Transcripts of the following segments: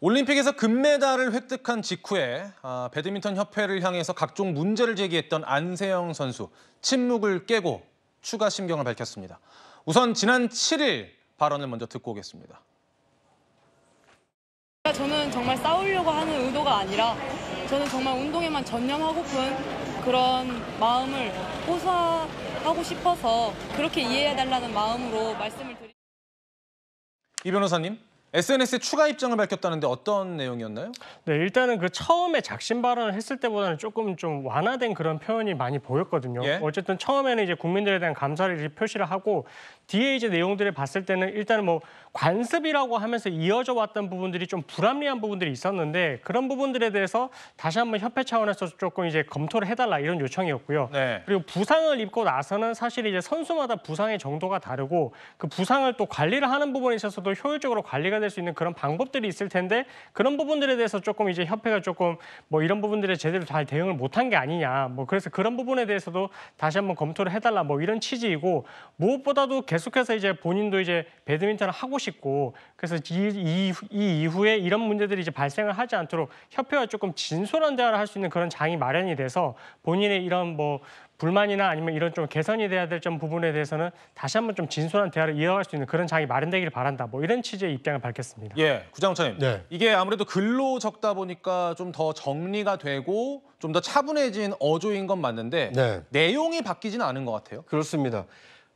올림픽에서 금메달을 획득한 직후에 아, 배드민턴 협회를 향해서 각종 문제를 제기했던 안세영 선수 침묵을 깨고 추가 심경을 밝혔습니다. 우선 지난 7일 발언을 먼저 듣고 오겠습니다. 저는 정말 싸우려고 하는 의도가 아니라 저는 정말 운동에만 전념하고픈 그런 마음을 호소하고 싶어서 그렇게 이해해달라는 마음으로 말씀을 드립니다. 이 변호사님. SNS에 추가 입장을 밝혔다는데 어떤 내용이었나요? 네, 일단은 그 처음에 작심 발언을 했을 때보다는 조금 좀 완화된 그런 표현이 많이 보였거든요. 예? 어쨌든 처음에는 이제 국민들에 대한 감사를 이제 표시를 하고 뒤에 이제 내용들을 봤을 때는 일단 뭐 관습이라고 하면서 이어져 왔던 부분들이 좀 불합리한 부분들이 있었는데 그런 부분들에 대해서 다시 한번 협회 차원에서 조금 이제 검토를 해달라 이런 요청이었고요. 네. 그리고 부상을 입고 나서는 사실 이제 선수마다 부상의 정도가 다르고 그 부상을 또 관리를 하는 부분에 있어서도 효율적으로 관리가 될 수 있는 그런 방법들이 있을 텐데 그런 부분들에 대해서 조금 이제 협회가 조금 뭐 이런 부분들에 제대로 잘 대응을 못한 게 아니냐 뭐 그래서 그런 부분에 대해서도 다시 한번 검토를 해달라 뭐 이런 취지이고 무엇보다도 계속 계속해서 이제 본인도 이제 배드민턴을 하고 싶고 그래서 이, 이, 이 이후에 이런 문제들이 이제 발생을 하지 않도록 협회와 조금 진솔한 대화를 할 수 있는 그런 장이 마련이 돼서 본인의 이런 뭐 불만이나 아니면 이런 좀 개선이 돼야 될점 부분에 대해서는 다시 한번 좀 진솔한 대화를 이어갈 수 있는 그런 장이 마련되기를 바란다. 뭐 이런 취지의 입장을 밝혔습니다. 예, 구장차님. 네. 이게 아무래도 글로 적다 보니까 좀 더 정리가 되고 좀 더 차분해진 어조인 건 맞는데 네. 내용이 바뀌지는 않은 것 같아요. 그렇습니다.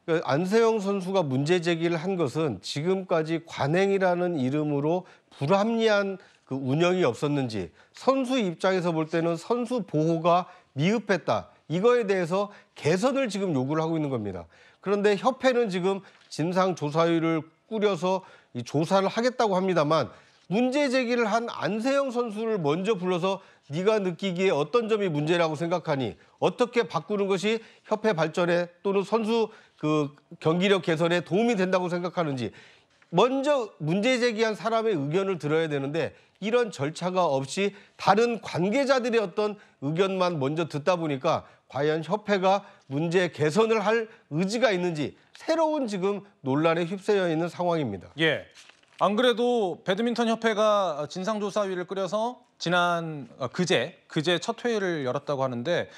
그 안세영 선수가 문제 제기를 한 것은 지금까지 관행이라는 이름으로 불합리한 그 운영이 없었는지 선수 입장에서 볼 때는 선수 보호가 미흡했다. 이거에 대해서 개선을 지금 요구를 하고 있는 겁니다. 그런데 협회는 지금 진상 조사위를 꾸려서 이 조사를 하겠다고 합니다만 문제 제기를 한 안세영 선수를 먼저 불러서 네가 느끼기에 어떤 점이 문제라고 생각하니 어떻게 바꾸는 것이 협회 발전에 또는 선수 그 경기력 개선에 도움이 된다고 생각하는지 먼저 문제 제기한 사람의 의견을 들어야 되는데 이런 절차가 없이 다른 관계자들의 어떤 의견만 먼저 듣다 보니까 과연 협회가 문제 개선을 할 의지가 있는지 새로운 지금 논란에 휩싸여 있는 상황입니다. 예. 안 그래도 배드민턴 협회가 진상조사위를 끓여서 지난 어, 그제 그제 첫 회의를 열었다고 하는데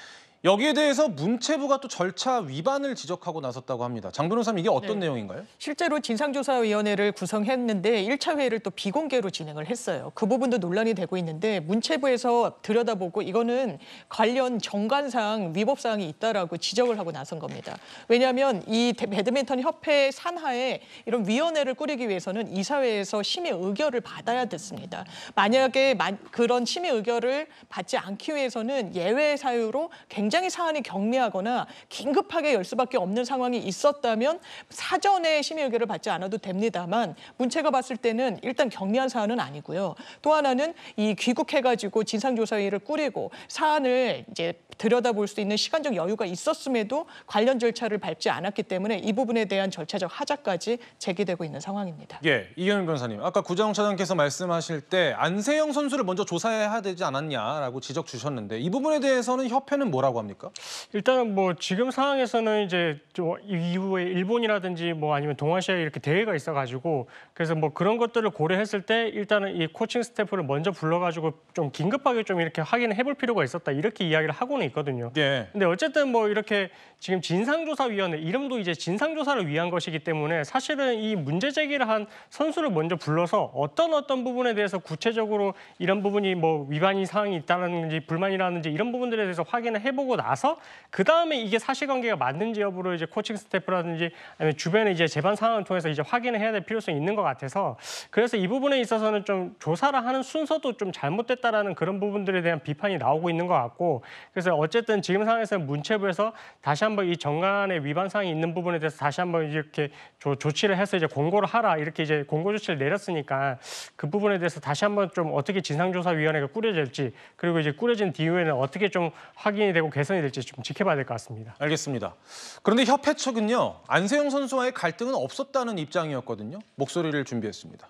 여기에 대해서 문체부가 또 절차 위반을 지적하고 나섰다고 합니다. 장 변호사님 이게 어떤 네. 내용인가요? 실제로 진상조사위원회를 구성했는데 1차 회의를 또 비공개로 진행을 했어요. 그 부분도 논란이 되고 있는데 문체부에서 들여다보고 이거는 관련 정관상 위법 사항이 있다라고 지적을 하고 나선 겁니다. 왜냐하면 이 배드민턴 협회 산하에 이런 위원회를 꾸리기 위해서는 이사회에서 심의 의결을 받아야 됐습니다. 만약에 그런 심의 의결을 받지 않기 위해서는 예외 사유로 굉장히 굉장히 사안이 경미하거나 긴급하게 열 수밖에 없는 상황이 있었다면 사전에 심의 의결을 받지 않아도 됩니다만 문체가 봤을 때는 일단 경미한 사안은 아니고요. 또 하나는 이 귀국해가지고 진상조사위를 꾸리고 사안을 이제 들여다볼 수 있는 시간적 여유가 있었음에도 관련 절차를 밟지 않았기 때문에 이 부분에 대한 절차적 하자까지 제기되고 있는 상황입니다. 예, 이현 변사님. 아까 구정 차장께서 말씀하실 때 안세영 선수를 먼저 조사해야 되지 않았냐라고 지적 주셨는데 이 부분에 대해서는 협회는 뭐라고 합니까? 일단은 뭐 지금 상황에서는 이제 이후에 일본이라든지 뭐 아니면 동아시아에 이렇게 대회가 있어가지고 그래서 뭐 그런 것들을 고려했을 때 일단은 이 코칭 스태프를 먼저 불러가지고 좀 긴급하게 좀 이렇게 확인해 볼 필요가 있었다 이렇게 이야기를 하고는 있거든요. 예. 근데 어쨌든 뭐 이렇게 지금 진상조사위원회 이름도 이제 진상조사를 위한 것이기 때문에 사실은 이 문제 제기를 한 선수를 먼저 불러서 어떤 어떤 부분에 대해서 구체적으로 이런 부분이 뭐 위반이 사항이 있다는지 불만이라는지 이런 부분들에 대해서 확인을 해보고 나서 그 다음에 이게 사실관계가 맞는지 여부를 이제 코칭 스태프라든지 아니면 주변의 이제 재반 상황을 통해서 이제 확인을 해야 될 필요성이 있는 것 같아서 그래서 이 부분에 있어서는 좀 조사를 하는 순서도 좀 잘못됐다라는 그런 부분들에 대한 비판이 나오고 있는 것 같고 그래서 어쨌든 지금 상황에서는 문체부에서 다시 한번 이정관의 위반 사항이 있는 부분에 대해서 다시 한번 이렇게 조, 조치를 해서 이제 공고를 하라 이렇게 이제 공고 조치를 내렸으니까 그 부분에 대해서 다시 한번 좀 어떻게 진상조사위원회가 꾸려질지 그리고 이제 꾸려진 뒤후에는 어떻게 좀 확인이 되고 개선이 될지 좀 지켜봐야 될 것 같습니다. 알겠습니다. 그런데 협회 측은요 안세영 선수와의 갈등은 없었다는 입장이었거든요. 목소리를 준비했습니다.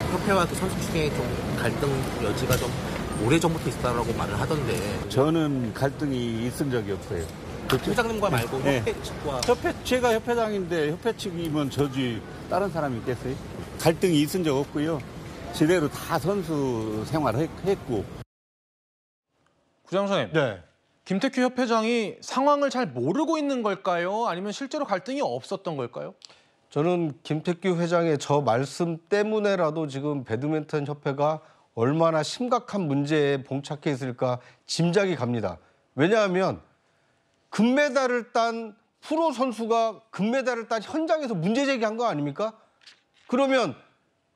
협회와 그 선수 중에 좀 갈등 여지가 좀 오래전부터 있었다고 말을 하던데 저는 갈등이 있은 적이 없어요. 회장님과 그 네. 말고 네. 협회 측과 협회 제가 협회장인데 협회 측이면 저지 다른 사람이 있겠어요? 갈등이 있은 적 없고요. 제대로 다 선수 생활을 했고 구장선님. 네. 김태규 협회장이 상황을 잘 모르고 있는 걸까요? 아니면 실제로 갈등이 없었던 걸까요? 저는 김태규 회장의 저 말씀 때문에라도 지금 배드민턴 협회가 얼마나 심각한 문제에 봉착해 있을까 짐작이 갑니다. 왜냐하면 금메달을 딴 프로 선수가 금메달을 딴 현장에서 문제 제기한 거 아닙니까? 그러면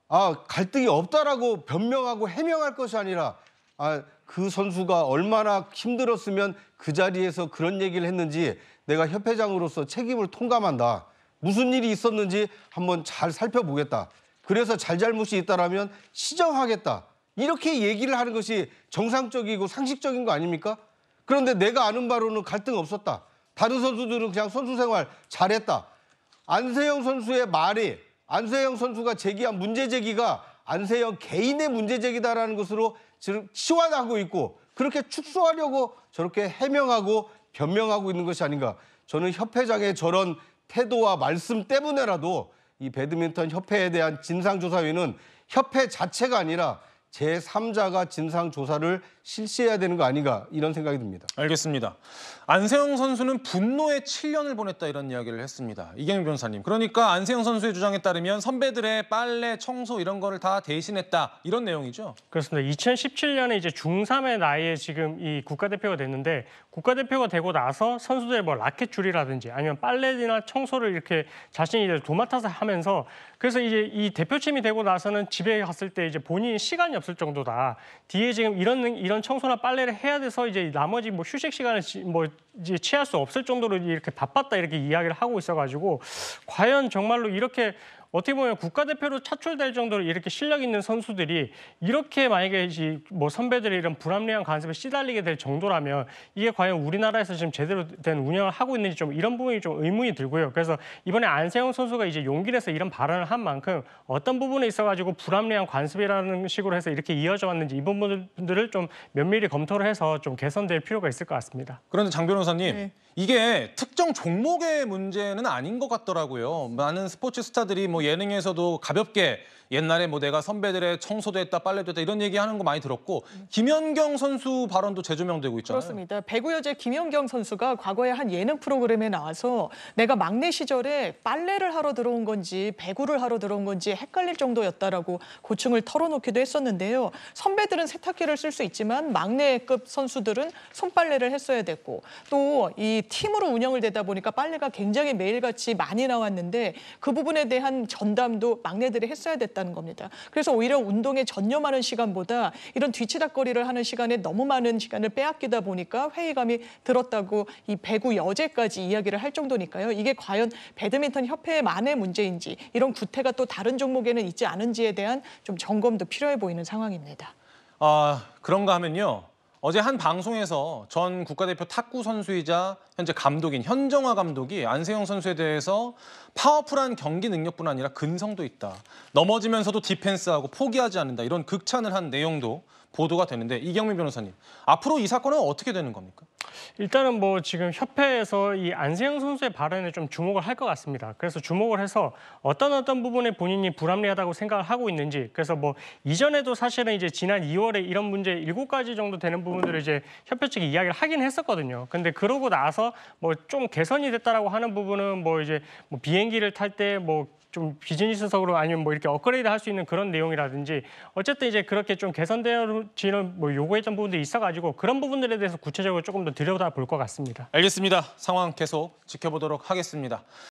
아 갈등이 없다라고 변명하고 해명할 것이 아니라 아, 그 선수가 얼마나 힘들었으면 그 자리에서 그런 얘기를 했는지 내가 협회장으로서 책임을 통감한다. 무슨 일이 있었는지 한번 잘 살펴보겠다. 그래서 잘잘못이 있다라면 시정하겠다. 이렇게 얘기를 하는 것이 정상적이고 상식적인 거 아닙니까? 그런데 내가 아는 바로는 갈등 없었다. 다른 선수들은 그냥 선수 생활 잘했다. 안세영 선수의 말이 안세영 선수가 제기한 문제 제기가 안세영 개인의 문제 제기다라는 것으로 지금 치환하고 있고 그렇게 축소하려고 저렇게 해명하고 변명하고 있는 것이 아닌가. 저는 협회장의 저런 태도와 말씀 때문에라도 이 배드민턴 협회에 대한 진상조사위는 협회 자체가 아니라 제3자가 진상 조사를 실시해야 되는 거 아닌가 이런 생각이 듭니다. 알겠습니다. 안세영 선수는 분노의 7년을 보냈다 이런 이야기를 했습니다. 이경민 변호사님. 그러니까 안세영 선수의 주장에 따르면 선배들의 빨래, 청소 이런 거를 다 대신했다 이런 내용이죠? 그렇습니다. 2017년에 이제 중3의 나이에 지금 이 국가대표가 됐는데 국가대표가 되고 나서 선수들의 뭐 라켓 줄이라든지 아니면 빨래나 청소를 이렇게 자신이 도맡아서 하면서 그래서 이제 이 대표팀이 되고 나서는 집에 갔을 때 이제 본인이 시간이 없을 정도다. 뒤에 지금 이런 이런 청소나 빨래를 해야 돼서 이제 나머지 뭐 휴식 시간을 뭐 이제 취할 수 없을 정도로 이렇게 바빴다 이렇게 이야기를 하고 있어가지고 과연 정말로 이렇게 어떻게 보면 국가대표로 차출될 정도로 이렇게 실력 있는 선수들이 이렇게 만약에 뭐 선배들이 이런 불합리한 간섭에 시달리게 될 정도라면 이게 과연 우리나라에서 지금 제대로 된 운영을 하고 있는지 좀 이런 부분이 좀 의문이 들고요. 그래서 이번에 안세영 선수가 이제 용기 내서 이런 발언을 한 만큼 어떤 부분에 있어가지고 불합리한 관습이라는 식으로 해서 이렇게 이어져 왔는지 이 부분들을 좀 면밀히 검토를 해서 좀 개선될 필요가 있을 것 같습니다. 그런데 장 변호사님 네. 이게 특정 종목의 문제는 아닌 것 같더라고요. 많은 스포츠 스타들이 뭐 예능에서도 가볍게 옛날에 뭐 내가 선배들의 청소도 했다, 빨래도 했다 이런 얘기하는 거 많이 들었고 김연경 선수 발언도 재조명되고 있잖아요. 그렇습니다. 배구 여제 김연경 선수가 과거에 한 예능 프로그램에 나와서 내가 막내 시절에 빨래를 하러 들어온 건지 배구를 하러 들어온 건지 헷갈릴 정도였다라고 고충을 털어놓기도 했었는데요. 선배들은 세탁기를 쓸 수 있지만 막내급 선수들은 손빨래를 했어야 됐고 또이 팀으로 운영을 되다 보니까 빨래가 굉장히 매일같이 많이 나왔는데 그 부분에 대한 전담도 막내들이 했어야 됐다는 겁니다. 그래서 오히려 운동에 전념하는 시간보다 이런 뒤치닥거리를 하는 시간에 너무 많은 시간을 빼앗기다 보니까 회의감이 들었다고 이 배구 여제까지 이야기를 할 정도니까요. 이게 과연 배드민턴 협회만의 문제인지 이런 구태가 또 다른 종목에는 있지 않은지에 대한 좀 점검도 필요해 보이는 상황입니다. 아, 그런가 하면요. 어제 한 방송에서 전 국가대표 탁구 선수이자 현재 감독인 현정화 감독이 안세영 선수에 대해서 파워풀한 경기 능력뿐 아니라 근성도 있다. 넘어지면서도 디펜스하고 포기하지 않는다. 이런 극찬을 한 내용도 보도가 되는데 이경민 변호사님, 앞으로 이 사건은 어떻게 되는 겁니까? 일단은 뭐 지금 협회에서 이 안세영 선수의 발언에 좀 주목을 할 것 같습니다. 그래서 주목을 해서 어떤 어떤 부분에 본인이 불합리하다고 생각을 하고 있는지 그래서 뭐 이전에도 사실은 이제 지난 2월에 이런 문제 7가지 정도 되는 부분들을 이제 협회 측이 이야기를 하긴 했었거든요. 근데 그러고 나서 뭐 좀 개선이 됐다라고 하는 부분은 뭐 이제 뭐 비행기를 탈 때 뭐 좀 비즈니스석으로 아니면 뭐 이렇게 업그레이드 할 수 있는 그런 내용이라든지 어쨌든 이제 그렇게 좀 개선되어지는 뭐 요구했던 부분들이 있어가지고 그런 부분들에 대해서 구체적으로 조금 더 들여다 쳐다볼 것 같습니다. 알겠습니다. 상황 계속 지켜보도록 하겠습니다.